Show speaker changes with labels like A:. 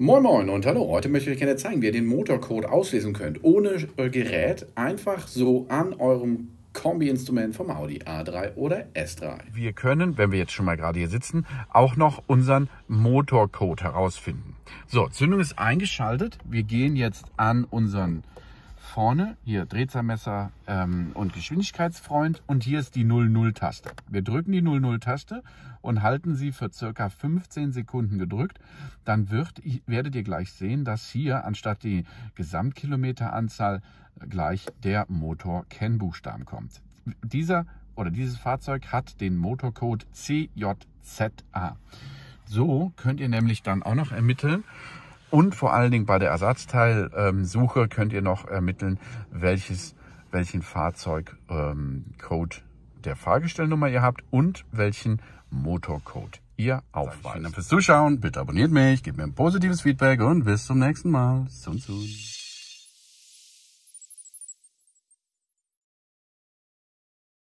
A: Moin Moin und hallo, heute möchte ich euch gerne zeigen, wie ihr den Motorcode auslesen könnt, ohne Gerät, einfach so an eurem Kombi-Instrument vom Audi A3 oder S3. Wir können, wenn wir jetzt schon mal gerade hier sitzen, auch noch unseren Motorcode herausfinden. So, Zündung ist eingeschaltet. Wir gehen jetzt an unseren vorne, hier Drehzahlmesser ähm, und Geschwindigkeitsfreund und hier ist die 00-Taste. Wir drücken die 00-Taste und halten sie für circa 15 Sekunden gedrückt. Dann wird, werdet ihr gleich sehen, dass hier anstatt die Gesamtkilometeranzahl gleich der Motor Kennbuchstaben kommt. Dieser oder dieses Fahrzeug hat den Motorcode CJZA. So könnt ihr nämlich dann auch noch ermitteln, und vor allen Dingen bei der Ersatzteilsuche könnt ihr noch ermitteln, welches, welchen Fahrzeugcode ähm, der Fahrgestellnummer ihr habt und welchen
B: Motorcode ihr aufweist. Vielen Dank fürs Zuschauen. Bitte abonniert mich, gebt mir ein positives Feedback und bis zum nächsten Mal. Sun, sun.